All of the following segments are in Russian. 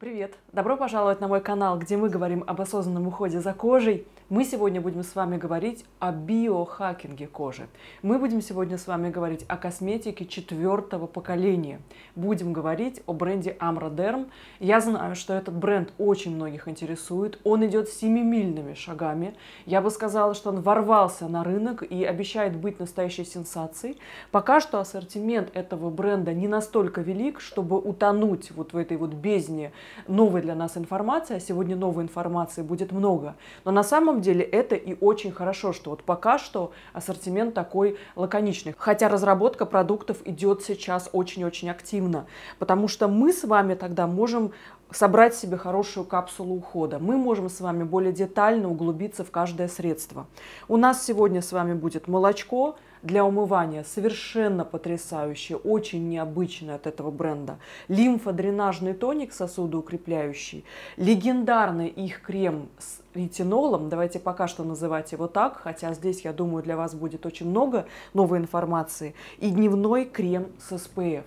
Привет! Добро пожаловать на мой канал, где мы говорим об осознанном уходе за кожей – мы сегодня будем с вами говорить о биохакинге кожи. Мы будем сегодня с вами говорить о косметике четвертого поколения. Будем говорить о бренде Амродерм. Я знаю, что этот бренд очень многих интересует. Он идет семимильными шагами. Я бы сказала, что он ворвался на рынок и обещает быть настоящей сенсацией. Пока что ассортимент этого бренда не настолько велик, чтобы утонуть вот в этой вот бездне новой для нас информации. А сегодня новой информации будет много. Но на самом деле это и очень хорошо, что вот пока что ассортимент такой лаконичный. Хотя разработка продуктов идет сейчас очень-очень активно, потому что мы с вами тогда можем собрать себе хорошую капсулу ухода. Мы можем с вами более детально углубиться в каждое средство. У нас сегодня с вами будет молочко, для умывания. Совершенно потрясающее, очень необычное от этого бренда. Лимфодренажный тоник сосудоукрепляющий. Легендарный их крем с ретинолом. Давайте пока что называть его так, хотя здесь, я думаю, для вас будет очень много новой информации. И дневной крем с SPF.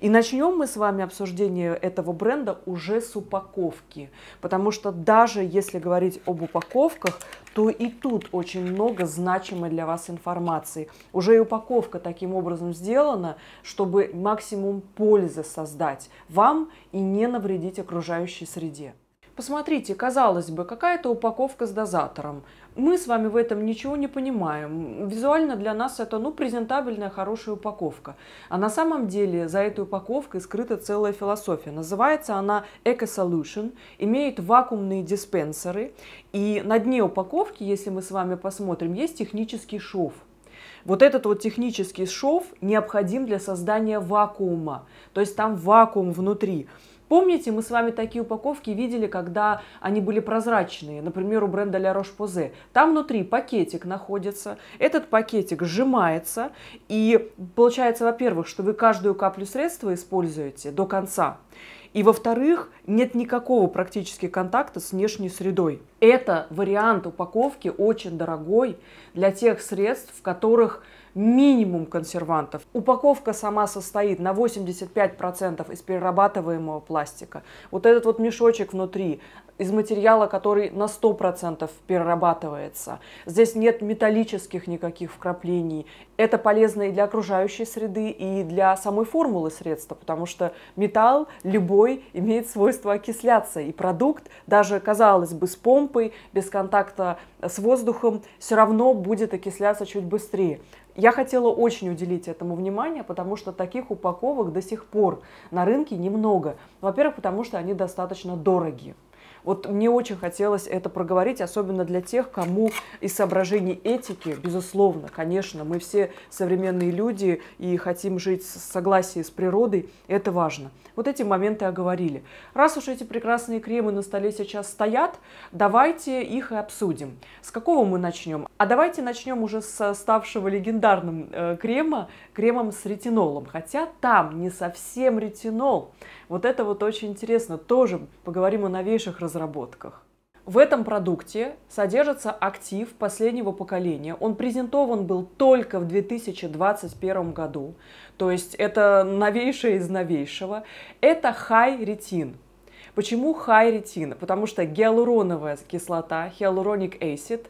И начнем мы с вами обсуждение этого бренда уже с упаковки, потому что даже если говорить об упаковках, то и тут очень много значимой для вас информации. Уже и упаковка таким образом сделана, чтобы максимум пользы создать вам и не навредить окружающей среде. Посмотрите, казалось бы, какая-то упаковка с дозатором мы с вами в этом ничего не понимаем. Визуально для нас это ну, презентабельная хорошая упаковка. А на самом деле за этой упаковкой скрыта целая философия. Называется она Eco Solution, имеет вакуумные диспенсеры. И на дне упаковки, если мы с вами посмотрим, есть технический шов. Вот этот вот технический шов необходим для создания вакуума. То есть там вакуум внутри. Помните, мы с вами такие упаковки видели, когда они были прозрачные, например, у бренда La Roche-Posay. Там внутри пакетик находится, этот пакетик сжимается, и получается, во-первых, что вы каждую каплю средства используете до конца, и, во-вторых, нет никакого практически контакта с внешней средой. Это вариант упаковки очень дорогой для тех средств, в которых минимум консервантов. Упаковка сама состоит на 85% из перерабатываемого пластика. Вот этот вот мешочек внутри из материала, который на 100% перерабатывается. Здесь нет металлических никаких вкраплений. Это полезно и для окружающей среды, и для самой формулы средства, потому что металл любой имеет свойство окисляться, и продукт, даже, казалось бы, с помпой, без контакта с воздухом, все равно будет окисляться чуть быстрее. Я хотела очень уделить этому внимание, потому что таких упаковок до сих пор на рынке немного. Во-первых, потому что они достаточно дорогие. Вот мне очень хотелось это проговорить, особенно для тех, кому из соображений этики, безусловно, конечно, мы все современные люди и хотим жить в согласии с природой, это важно. Вот эти моменты оговорили. Раз уж эти прекрасные кремы на столе сейчас стоят, давайте их и обсудим. С какого мы начнем? А давайте начнем уже с ставшего легендарным э, крема, кремом с ретинолом. Хотя там не совсем ретинол. Вот это вот очень интересно. Тоже поговорим о новейших разработках. В этом продукте содержится актив последнего поколения. Он презентован был только в 2021 году. То есть это новейшее из новейшего. Это High Retin. Почему хайретин? Потому что гиалуроновая кислота, хиалуроник acid,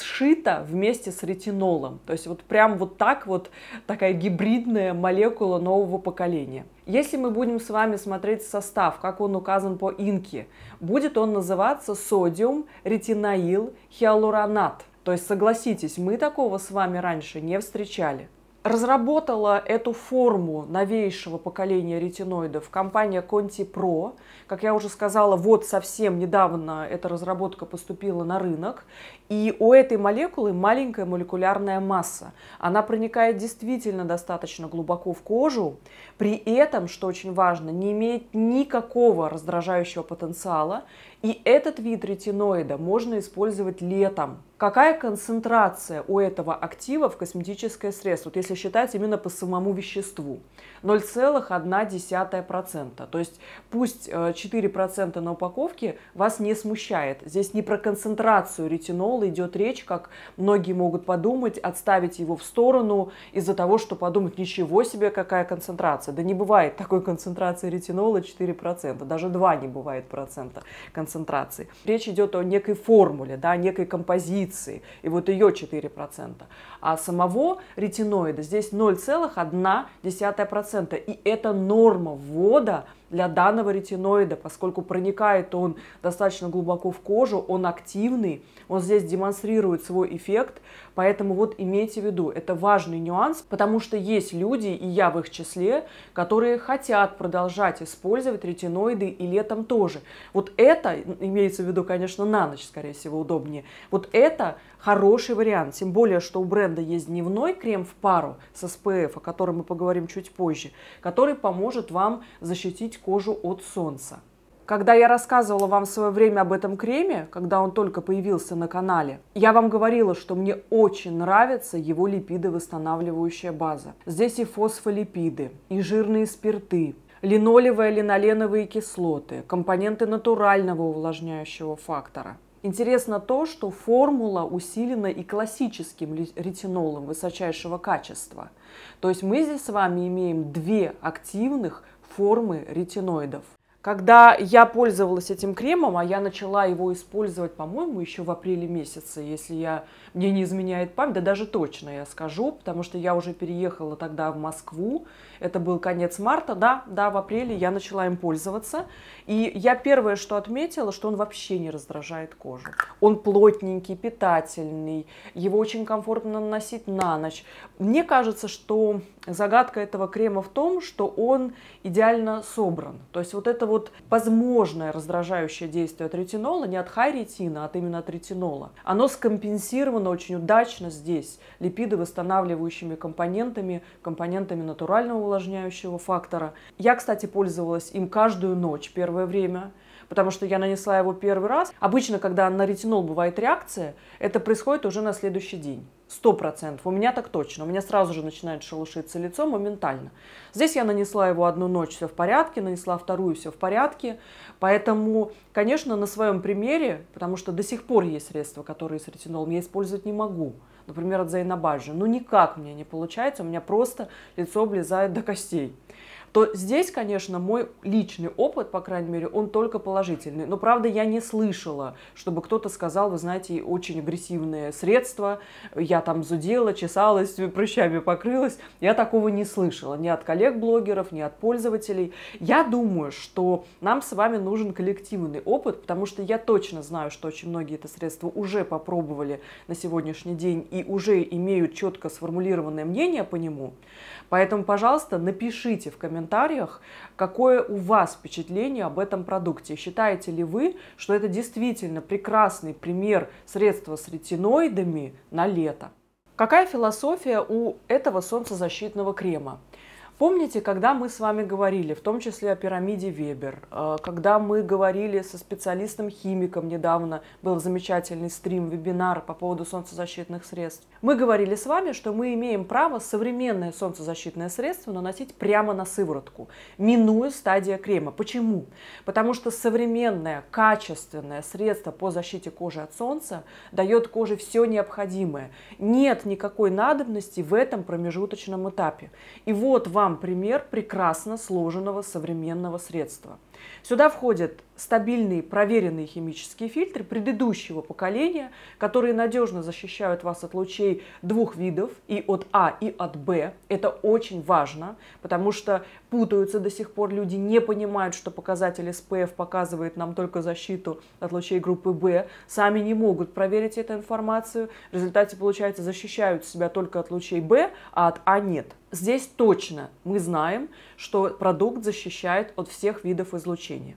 сшита вместе с ретинолом. То есть вот прям вот так вот такая гибридная молекула нового поколения. Если мы будем с вами смотреть состав, как он указан по инке, будет он называться содиум ретинаил хиалуронат. То есть, согласитесь, мы такого с вами раньше не встречали. Разработала эту форму новейшего поколения ретиноидов компания Conti Pro. Как я уже сказала, вот совсем недавно эта разработка поступила на рынок. И у этой молекулы маленькая молекулярная масса. Она проникает действительно достаточно глубоко в кожу. При этом, что очень важно, не имеет никакого раздражающего потенциала и этот вид ретиноида можно использовать летом. Какая концентрация у этого актива в косметическое средство? Вот если считать именно по самому веществу. 0,1%. То есть пусть 4% э, на упаковке вас не смущает. Здесь не про концентрацию ретинола идет речь, как многие могут подумать, отставить его в сторону из-за того, что подумать, ничего себе, какая концентрация. Да не бывает такой концентрации ретинола 4%, даже 2 не бывает процента концентрации концентрации. Речь идет о некой формуле, да, некой композиции, и вот ее 4%. А самого ретиноида здесь 0,1%, и это норма ввода для данного ретиноида, поскольку проникает он достаточно глубоко в кожу, он активный, он здесь демонстрирует свой эффект, Поэтому вот имейте в виду, это важный нюанс, потому что есть люди, и я в их числе, которые хотят продолжать использовать ретиноиды и летом тоже. Вот это, имеется в виду, конечно, на ночь, скорее всего, удобнее. Вот это хороший вариант, тем более, что у бренда есть дневной крем в пару с SPF, о котором мы поговорим чуть позже, который поможет вам защитить кожу от солнца. Когда я рассказывала вам в свое время об этом креме, когда он только появился на канале, я вам говорила, что мне очень нравится его липидовосстанавливающая база. Здесь и фосфолипиды, и жирные спирты, линолевые линоленовые кислоты, компоненты натурального увлажняющего фактора. Интересно то, что формула усилена и классическим ретинолом высочайшего качества. То есть мы здесь с вами имеем две активных формы ретиноидов. Когда я пользовалась этим кремом, а я начала его использовать, по-моему, еще в апреле месяце, если я, мне не изменяет память, да даже точно я скажу, потому что я уже переехала тогда в Москву, это был конец марта, да, да, в апреле я начала им пользоваться. И я первое, что отметила, что он вообще не раздражает кожу. Он плотненький, питательный, его очень комфортно наносить на ночь. Мне кажется, что загадка этого крема в том, что он идеально собран. То есть вот это вот возможное раздражающее действие от ретинола, не от хай-ретина, а именно от ретинола, оно скомпенсировано очень удачно здесь липидовосстанавливающими компонентами, компонентами натурального увлажняющего фактора. Я, кстати, пользовалась им каждую ночь, первый первое время, потому что я нанесла его первый раз. Обычно, когда на ретинол бывает реакция, это происходит уже на следующий день. Сто процентов. У меня так точно. У меня сразу же начинает шелушиться лицо моментально. Здесь я нанесла его одну ночь, все в порядке, нанесла вторую, все в порядке. Поэтому, конечно, на своем примере, потому что до сих пор есть средства, которые с ретинолом я использовать не могу. Например, от Зайнабаджи. Ну никак мне не получается, у меня просто лицо облезает до костей то здесь, конечно, мой личный опыт, по крайней мере, он только положительный. Но, правда, я не слышала, чтобы кто-то сказал, вы знаете, очень агрессивное средство, я там зудела, чесалась, прыщами покрылась. Я такого не слышала ни от коллег-блогеров, ни от пользователей. Я думаю, что нам с вами нужен коллективный опыт, потому что я точно знаю, что очень многие это средство уже попробовали на сегодняшний день и уже имеют четко сформулированное мнение по нему. Поэтому, пожалуйста, напишите в комментариях, комментариях, какое у вас впечатление об этом продукте. Считаете ли вы, что это действительно прекрасный пример средства с ретиноидами на лето? Какая философия у этого солнцезащитного крема? Помните, когда мы с вами говорили, в том числе о пирамиде Вебер, э, когда мы говорили со специалистом-химиком недавно, был замечательный стрим, вебинар по поводу солнцезащитных средств. Мы говорили с вами, что мы имеем право современное солнцезащитное средство наносить прямо на сыворотку, минуя стадия крема. Почему? Потому что современное, качественное средство по защите кожи от солнца дает коже все необходимое. Нет никакой надобности в этом промежуточном этапе. И вот вам вам пример прекрасно сложенного современного средства. Сюда входят стабильные проверенные химические фильтры предыдущего поколения, которые надежно защищают вас от лучей двух видов, и от А, и от Б. Это очень важно, потому что путаются до сих пор, люди не понимают, что показатель SPF показывает нам только защиту от лучей группы B, сами не могут проверить эту информацию, в результате, получается, защищают себя только от лучей B, а от А нет. Здесь точно мы знаем, что продукт защищает от всех видов излучения.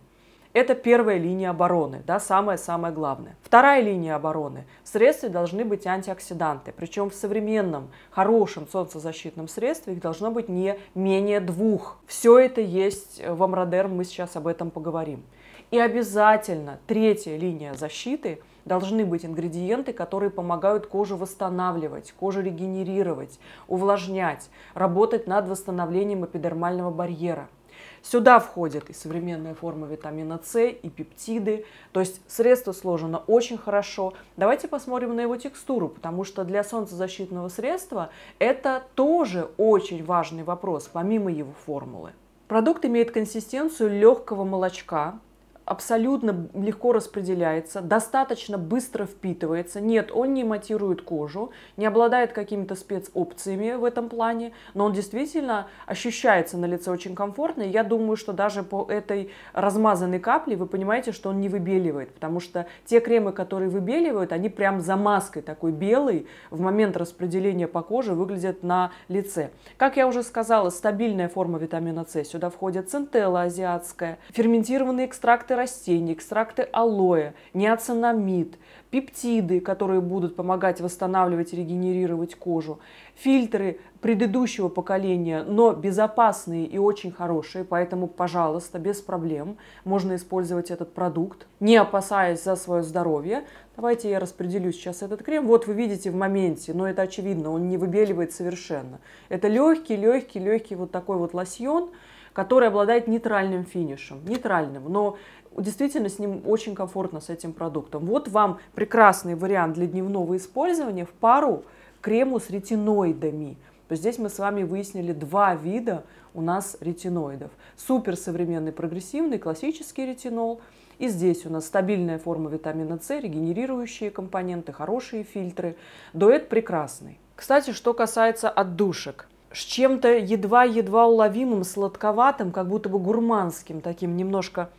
Это первая линия обороны, да, самое-самое главное. Вторая линия обороны. В средстве должны быть антиоксиданты. Причем в современном, хорошем солнцезащитном средстве их должно быть не менее двух. Все это есть в Амродерм, мы сейчас об этом поговорим. И обязательно третья линия защиты должны быть ингредиенты, которые помогают коже восстанавливать, кожу регенерировать, увлажнять, работать над восстановлением эпидермального барьера – Сюда входят и современные формы витамина С, и пептиды. То есть средство сложено очень хорошо. Давайте посмотрим на его текстуру, потому что для солнцезащитного средства это тоже очень важный вопрос, помимо его формулы. Продукт имеет консистенцию легкого молочка, абсолютно легко распределяется, достаточно быстро впитывается. Нет, он не матирует кожу, не обладает какими-то спецопциями в этом плане, но он действительно ощущается на лице очень комфортно. И я думаю, что даже по этой размазанной капле вы понимаете, что он не выбеливает, потому что те кремы, которые выбеливают, они прям за маской такой белый в момент распределения по коже выглядят на лице. Как я уже сказала, стабильная форма витамина С. Сюда входит центелла азиатская, ферментированные экстракты растений, экстракты алоэ, неоцинамид, пептиды, которые будут помогать восстанавливать и регенерировать кожу, фильтры предыдущего поколения, но безопасные и очень хорошие, поэтому, пожалуйста, без проблем можно использовать этот продукт, не опасаясь за свое здоровье. Давайте я распределю сейчас этот крем. Вот вы видите в моменте, но это очевидно, он не выбеливает совершенно. Это легкий, легкий, легкий вот такой вот лосьон, который обладает нейтральным финишем, нейтральным, но действительно с ним очень комфортно, с этим продуктом. Вот вам прекрасный вариант для дневного использования в пару крему с ретиноидами. То здесь мы с вами выяснили два вида у нас ретиноидов. Суперсовременный прогрессивный классический ретинол. И здесь у нас стабильная форма витамина С, регенерирующие компоненты, хорошие фильтры. Дуэт прекрасный. Кстати, что касается отдушек с чем-то едва-едва уловимым, сладковатым, как будто бы гурманским, таким немножко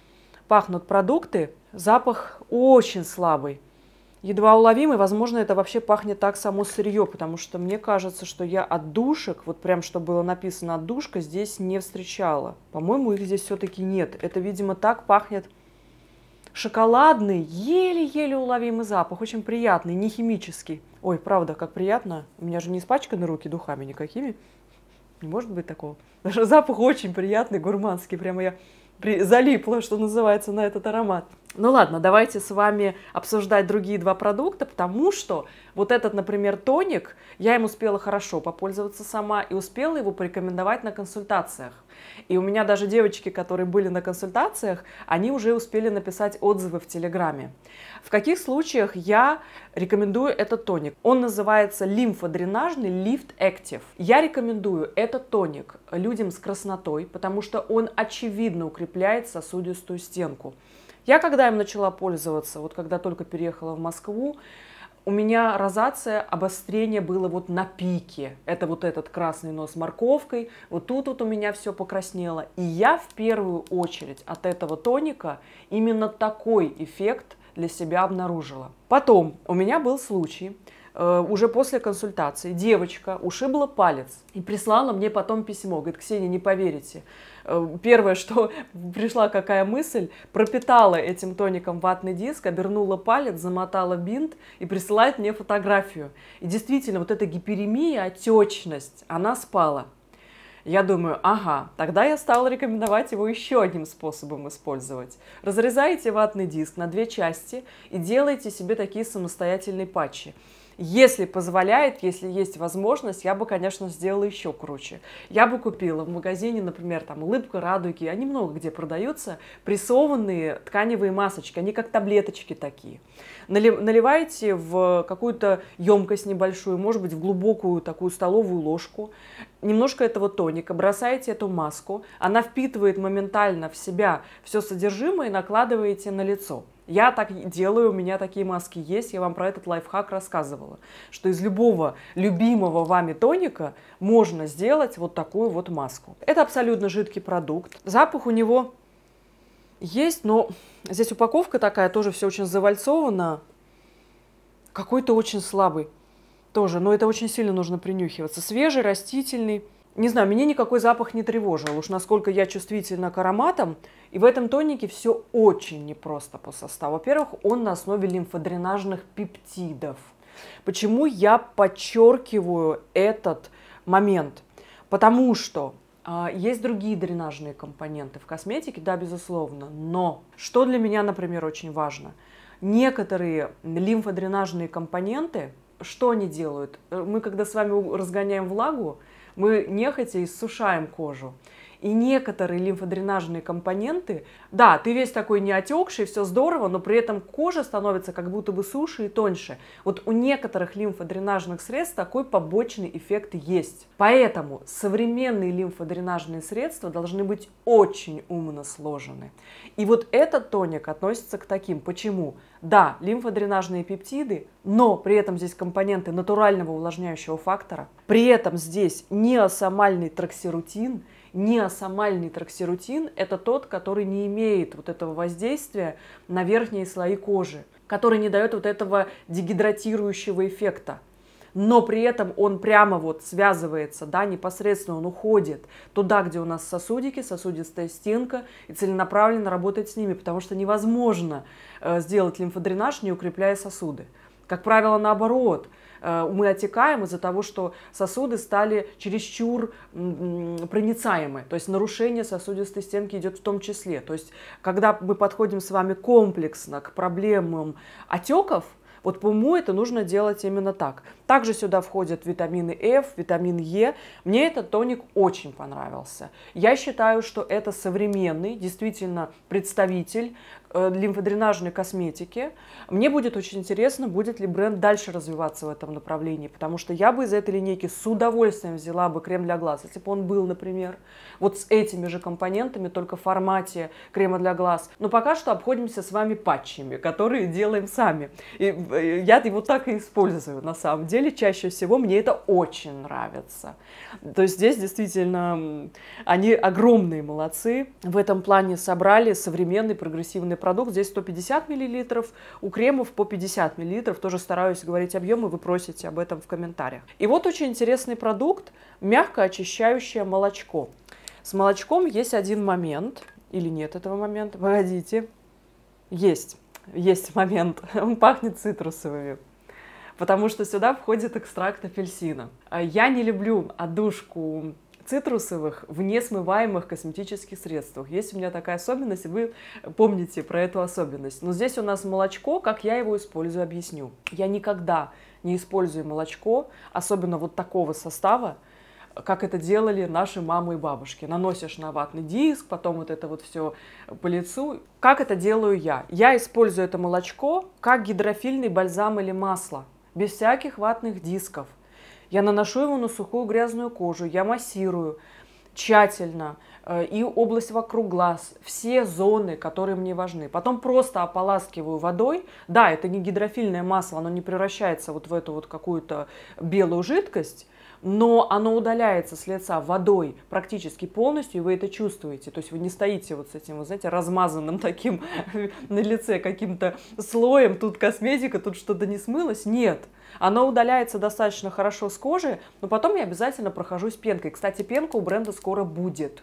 пахнут продукты, запах очень слабый. Едва уловимый, возможно, это вообще пахнет так само сырье, потому что мне кажется, что я отдушек, вот прям что было написано отдушка, здесь не встречала. По-моему, их здесь все-таки нет. Это, видимо, так пахнет шоколадный, еле-еле уловимый запах, очень приятный, не химический. Ой, правда, как приятно. У меня же не испачканы руки духами никакими. Не может быть такого. Даже запах очень приятный, гурманский. Прямо я залипла, что называется, на этот аромат. Ну ладно, давайте с вами обсуждать другие два продукта, потому что вот этот, например, тоник, я им успела хорошо попользоваться сама и успела его порекомендовать на консультациях. И у меня даже девочки, которые были на консультациях, они уже успели написать отзывы в Телеграме. В каких случаях я рекомендую этот тоник? Он называется лимфодренажный Lift Active. Я рекомендую этот тоник людям с краснотой, потому что он очевидно укрепляет сосудистую стенку. Я когда им начала пользоваться, вот когда только переехала в Москву, у меня розация, обострение было вот на пике. Это вот этот красный нос морковкой. Вот тут вот у меня все покраснело. И я в первую очередь от этого тоника именно такой эффект для себя обнаружила. Потом у меня был случай, Э, уже после консультации девочка ушибла палец и прислала мне потом письмо. Говорит, Ксения, не поверите. Э, первое, что пришла какая мысль, пропитала этим тоником ватный диск, обернула палец, замотала бинт и присылает мне фотографию. И действительно, вот эта гиперемия, отечность, она спала. Я думаю, ага, тогда я стала рекомендовать его еще одним способом использовать. Разрезаете ватный диск на две части и делаете себе такие самостоятельные патчи. Если позволяет, если есть возможность, я бы, конечно, сделала еще круче. Я бы купила в магазине, например, там улыбка, радуги, они много где продаются, прессованные тканевые масочки, они как таблеточки такие. Наливаете в какую-то емкость небольшую, может быть, в глубокую такую столовую ложку, немножко этого тоника, бросаете эту маску, она впитывает моментально в себя все содержимое и накладываете на лицо. Я так делаю, у меня такие маски есть, я вам про этот лайфхак рассказывала, что из любого любимого вами тоника можно сделать вот такую вот маску. Это абсолютно жидкий продукт, запах у него есть, но здесь упаковка такая, тоже все очень завальцовано, какой-то очень слабый тоже, но это очень сильно нужно принюхиваться. Свежий, растительный, не знаю, меня никакой запах не тревожил, уж насколько я чувствительна к ароматам. И в этом тонике все очень непросто по составу. Во-первых, он на основе лимфодренажных пептидов. Почему я подчеркиваю этот момент? Потому что э, есть другие дренажные компоненты в косметике, да, безусловно, но что для меня, например, очень важно, некоторые лимфодренажные компоненты, что они делают? Э, мы когда с вами разгоняем влагу, мы нехотя иссушаем кожу. И некоторые лимфодренажные компоненты, да, ты весь такой не отекший, все здорово, но при этом кожа становится как будто бы суше и тоньше. Вот у некоторых лимфодренажных средств такой побочный эффект есть. Поэтому современные лимфодренажные средства должны быть очень умно сложены. И вот этот тоник относится к таким. Почему? Да, лимфодренажные пептиды, но при этом здесь компоненты натурального увлажняющего фактора. При этом здесь неосомальный троксирутин – неосомальный троксирутин – это тот, который не имеет вот этого воздействия на верхние слои кожи, который не дает вот этого дегидратирующего эффекта но при этом он прямо вот связывается, да, непосредственно он уходит туда, где у нас сосудики, сосудистая стенка, и целенаправленно работает с ними, потому что невозможно э, сделать лимфодренаж, не укрепляя сосуды. Как правило, наоборот э, – мы отекаем из-за того, что сосуды стали чересчур проницаемы. То есть нарушение сосудистой стенки идет в том числе. То есть когда мы подходим с вами комплексно к проблемам отеков, вот по уму это нужно делать именно так. Также сюда входят витамины F, витамин Е. Мне этот тоник очень понравился. Я считаю, что это современный, действительно, представитель Э, лимфодренажной косметики. Мне будет очень интересно, будет ли бренд дальше развиваться в этом направлении, потому что я бы из этой линейки с удовольствием взяла бы крем для глаз, если бы он был, например, вот с этими же компонентами, только в формате крема для глаз. Но пока что обходимся с вами патчами, которые делаем сами. И э, я его так и использую, на самом деле. Чаще всего мне это очень нравится. То есть здесь действительно они огромные молодцы. В этом плане собрали современный прогрессивный продукт. Здесь 150 миллилитров у кремов по 50 миллилитров Тоже стараюсь говорить объемы, вы просите об этом в комментариях. И вот очень интересный продукт – мягко очищающее молочко. С молочком есть один момент, или нет этого момента, погодите, есть, есть момент, он пахнет цитрусовыми потому что сюда входит экстракт апельсина. А я не люблю отдушку цитрусовых внесмываемых косметических средствах. Есть у меня такая особенность, вы помните про эту особенность. Но здесь у нас молочко, как я его использую, объясню. Я никогда не использую молочко, особенно вот такого состава, как это делали наши мамы и бабушки. Наносишь на ватный диск, потом вот это вот все по лицу. Как это делаю я? Я использую это молочко как гидрофильный бальзам или масло, без всяких ватных дисков. Я наношу его на сухую грязную кожу, я массирую тщательно э, и область вокруг глаз, все зоны, которые мне важны. Потом просто ополаскиваю водой. Да, это не гидрофильное масло, оно не превращается вот в эту вот какую-то белую жидкость, но оно удаляется с лица водой практически полностью, и вы это чувствуете. То есть вы не стоите вот с этим, вы знаете, размазанным таким на лице каким-то слоем, тут косметика, тут что-то не смылось. Нет. Оно удаляется достаточно хорошо с кожи, но потом я обязательно прохожусь пенкой. Кстати, пенка у бренда скоро будет.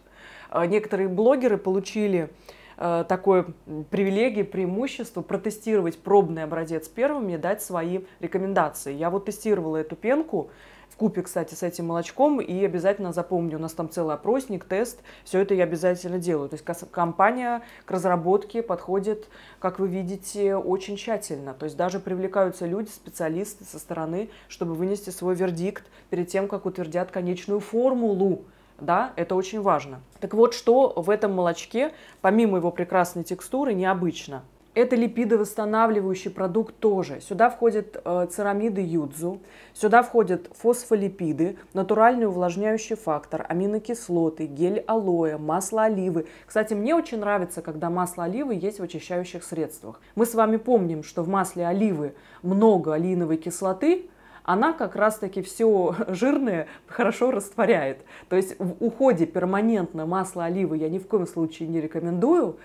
Э, некоторые блогеры получили э, такое привилегии, преимущество протестировать пробный образец первым и дать свои рекомендации. Я вот тестировала эту пенку, в купе, кстати, с этим молочком. И обязательно запомню, у нас там целый опросник, тест. Все это я обязательно делаю. То есть компания к разработке подходит, как вы видите, очень тщательно. То есть даже привлекаются люди, специалисты со стороны, чтобы вынести свой вердикт перед тем, как утвердят конечную формулу да, это очень важно. Так вот, что в этом молочке, помимо его прекрасной текстуры, необычно – это липидовосстанавливающий продукт тоже. Сюда входят э, церамиды юдзу, сюда входят фосфолипиды, натуральный увлажняющий фактор, аминокислоты, гель алоэ, масло оливы. Кстати, мне очень нравится, когда масло оливы есть в очищающих средствах. Мы с вами помним, что в масле оливы много алиновой кислоты, она как раз-таки все жирное хорошо растворяет. То есть в уходе перманентно масло оливы я ни в коем случае не рекомендую,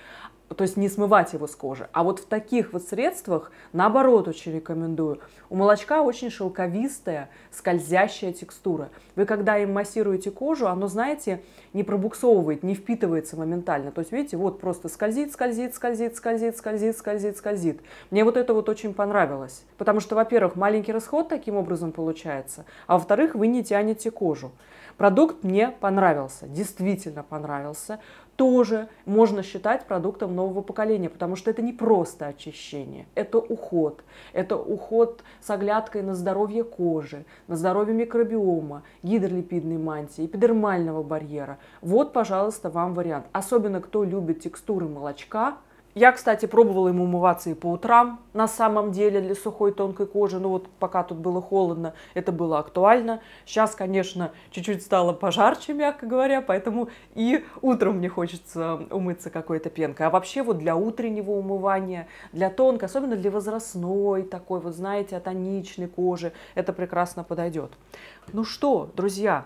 то есть не смывать его с кожи. А вот в таких вот средствах, наоборот, очень рекомендую. У молочка очень шелковистая, скользящая текстура. Вы когда им массируете кожу, оно, знаете, не пробуксовывает, не впитывается моментально. То есть, видите, вот просто скользит, скользит, скользит, скользит, скользит, скользит, скользит. Мне вот это вот очень понравилось. Потому что, во-первых, маленький расход таким образом получается, а во-вторых, вы не тянете кожу. Продукт мне понравился, действительно понравился тоже можно считать продуктом нового поколения, потому что это не просто очищение, это уход. Это уход с оглядкой на здоровье кожи, на здоровье микробиома, гидролипидной мантии, эпидермального барьера. Вот, пожалуйста, вам вариант. Особенно, кто любит текстуры молочка – я, кстати, пробовала им умываться и по утрам, на самом деле, для сухой тонкой кожи. Ну вот пока тут было холодно, это было актуально. Сейчас, конечно, чуть-чуть стало пожарче, мягко говоря, поэтому и утром мне хочется умыться какой-то пенкой. А вообще вот для утреннего умывания, для тонкой, особенно для возрастной такой, вот знаете, атоничной кожи, это прекрасно подойдет. Ну что, друзья,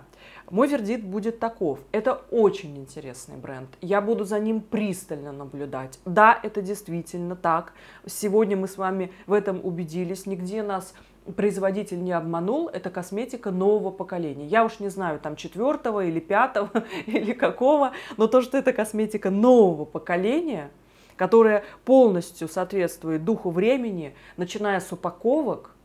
мой вердикт будет таков. Это очень интересный бренд. Я буду за ним пристально наблюдать. Да, это действительно так. Сегодня мы с вами в этом убедились. Нигде нас производитель не обманул, это косметика нового поколения. Я уж не знаю, там четвертого или пятого или какого, но то, что это косметика нового поколения, которая полностью соответствует духу времени, начиная с упаковок,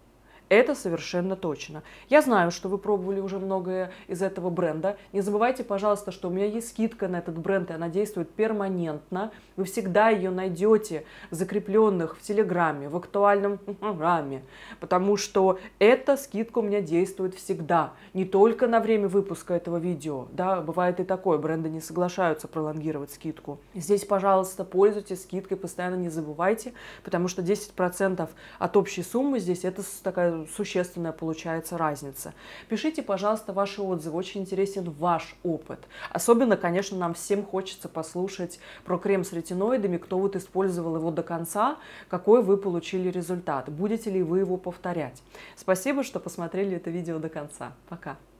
это совершенно точно. Я знаю, что вы пробовали уже многое из этого бренда. Не забывайте, пожалуйста, что у меня есть скидка на этот бренд, и она действует перманентно. Вы всегда ее найдете в закрепленных в Телеграме, в актуальном раме, потому что эта скидка у меня действует всегда. Не только на время выпуска этого видео. Да, бывает и такое, бренды не соглашаются пролонгировать скидку. Здесь, пожалуйста, пользуйтесь скидкой, постоянно не забывайте, потому что 10% от общей суммы здесь это такая существенная получается разница. Пишите, пожалуйста, ваши отзывы, очень интересен ваш опыт. Особенно, конечно, нам всем хочется послушать про крем с ретиноидами, кто вот использовал его до конца, какой вы получили результат, будете ли вы его повторять. Спасибо, что посмотрели это видео до конца. Пока!